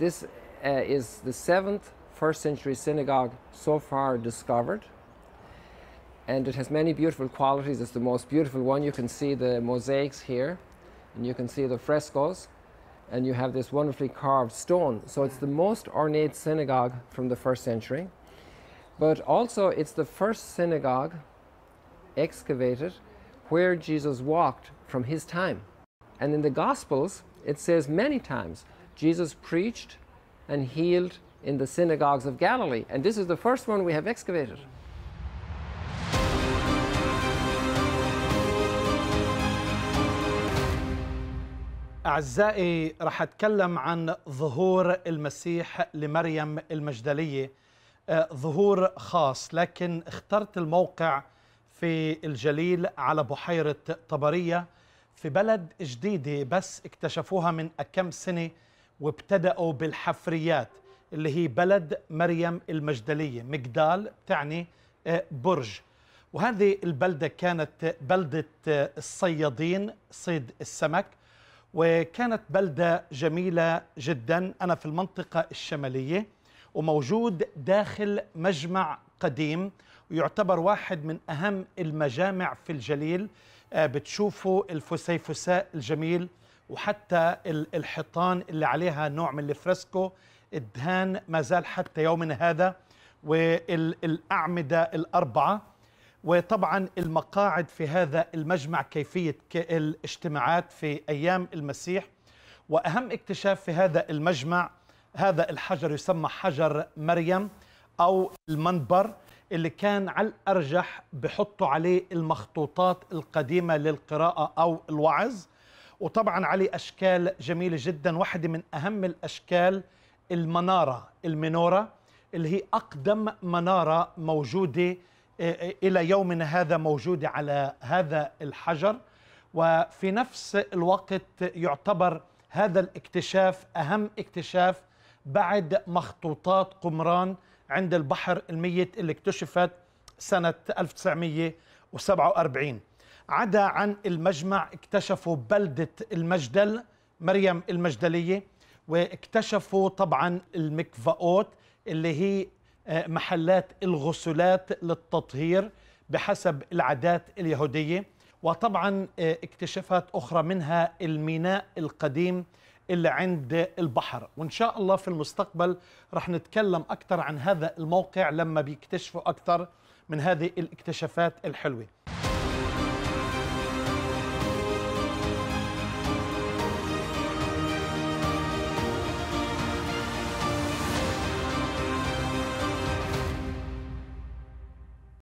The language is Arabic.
This uh, is the seventh first century synagogue so far discovered. And it has many beautiful qualities. It's the most beautiful one. You can see the mosaics here, and you can see the frescoes, and you have this wonderfully carved stone. So it's the most ornate synagogue from the first century. But also, it's the first synagogue excavated where Jesus walked from his time. And in the Gospels, it says many times Jesus preached and healed in the synagogues of Galilee. And this is the first one we have excavated. أعزائي رح أتكلم عن ظهور المسيح لمريم المجدلية آه، ظهور خاص لكن اخترت الموقع في الجليل على بحيرة طبرية في بلد جديدة بس اكتشفوها من كم سنة وابتدأوا بالحفريات اللي هي بلد مريم المجدلية مجدال تعني آه، برج وهذه البلدة كانت بلدة آه، الصيادين صيد السمك وكانت بلدة جميلة جدا أنا في المنطقة الشمالية وموجود داخل مجمع قديم ويعتبر واحد من أهم المجامع في الجليل آه، بتشوفوا الفسيفساء الجميل وحتى الحيطان اللي عليها نوع من الفريسكو الدهان ما زال حتى يومنا هذا والأعمدة الأربعة وطبعا المقاعد في هذا المجمع كيفية الاجتماعات في أيام المسيح وأهم اكتشاف في هذا المجمع هذا الحجر يسمى حجر مريم أو المنبر اللي كان على الأرجح بحطوا عليه المخطوطات القديمة للقراءة أو الوعظ وطبعا عليه أشكال جميلة جدا واحدة من أهم الأشكال المنارة المنورة اللي هي أقدم منارة موجودة آه، آه، إلى يومنا هذا موجودة على هذا الحجر وفي نفس الوقت يعتبر هذا الاكتشاف أهم اكتشاف بعد مخطوطات قمران عند البحر الميت اللي اكتشفت سنة 1947 عدا عن المجمع اكتشفوا بلدة المجدل مريم المجدلية واكتشفوا طبعا المكفأوت اللي هي آه، محلات الغسلات للتطهير بحسب العادات اليهودية وطبعا آه، اكتشافات أخرى منها الميناء القديم اللي عند البحر وإن شاء الله في المستقبل رح نتكلم أكثر عن هذا الموقع لما بيكتشفوا أكثر من هذه الاكتشافات الحلوه